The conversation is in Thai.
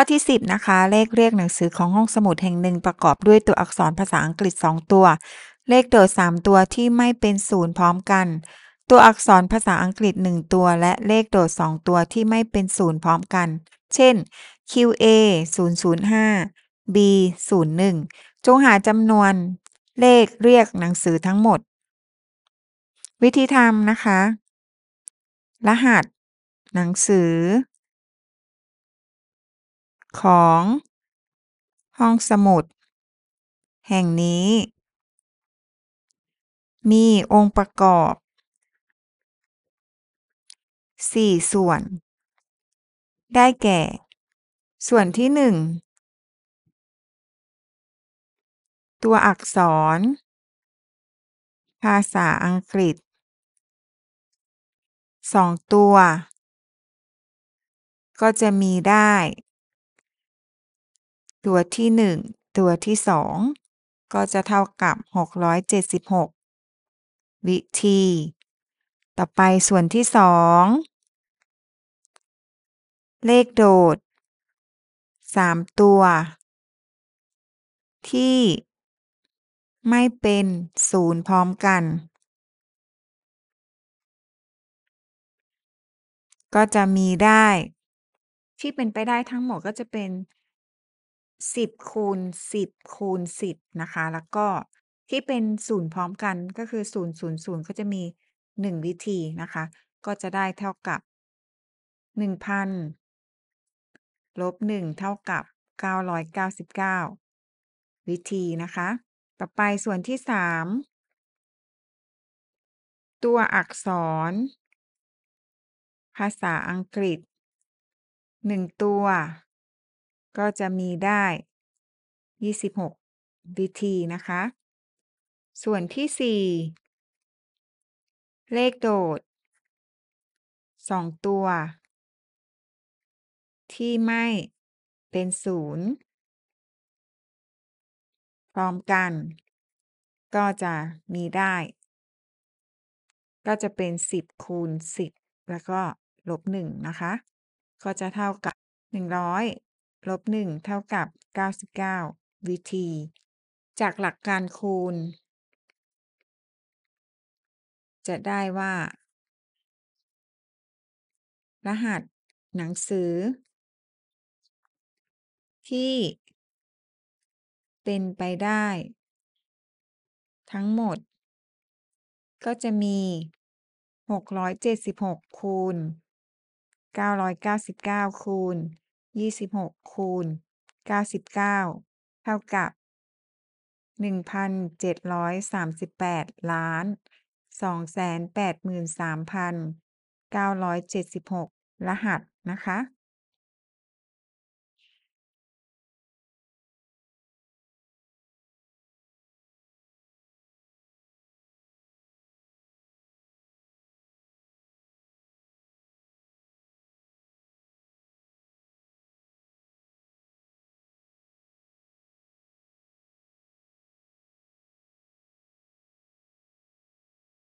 ข้อที่10นะคะ เลขเรียกหนังสือของห้องสมุดแห่งหนึ่งประกอบด้วยตัวอักษรภาษาอังกฤษ2ตัว เลข โดด3ตัวที่ไม่เป็นศูนย์พร้อมกัน ตัวอักษรภาษาอังกฤษ1ตัว และเลข โดด2ตัวที่ไม่เป็นศูนย์พร้อมกัน เช่น QA 005 B 01จงหาจำนวนเลขเรียกหนังสือทั้งหมด วิธีทำนะคะ รหัส หนังสือของ ห้องสมุด แห่งนี้ มีองค์ประกอบ4ส่วน ได้แก่ ส่วนที่1ตัวอักษร ภาษาอังกฤษ2ตัว ก็จะมีได้ตัวที่1ตัวที่2ก็จะเท่ากับ676วิธี ต่อไปส่วนที่2เลขโดด3ตัว ที่ไม่เป็นศูนย์พร้อมกัน ก็จะมีได้ ที่เป็นไปได้ทั้งหมดก็จะเป็นสิบคูณสิบคูณสิบนะคะ แล้วก็ที่เป็นศูนย์พร้อมกันก็คือศูนย์ศูนย์ศูนย์ก็จะมีหนึ่งวิธีนะคะ ก็จะได้เท่ากับหนึ่งพันลบหนึ่งเท่ากับเก้าร้อยเก้าสิบเก้าวิธีนะคะ ต่อไปส่วนที่สามตัวอักษร ภาษาอังกฤษ หนึ่งตัวก็จะมีได้ 26 dt นะคะ ส่วนที่ 4 เลขโดด 2 ตัว ที่ไม่เป็นศูนย์พร้อมกันก็จะมีได้ ก็จะเป็น 10คูณ 10 แล้วก็ลบ1นะคะก็จะเท่ากับ100ลบ1เท่ากับ99วิธี จากหลักการคูณ จะได้ว่า รหัส หนังสือ ที่เป็นไปได้ ทั้งหมด ก็จะมี 676คูณ999คูณยี่สิบหกคูณเก้าสิบเก้าเท่ากับหนึ่งพันเจ็ดร้อยสามสิบแปดล้านสองแสนแปดหมื่นสามพันเก้าร้อยเจ็ดสิบหกรหัสนะคะ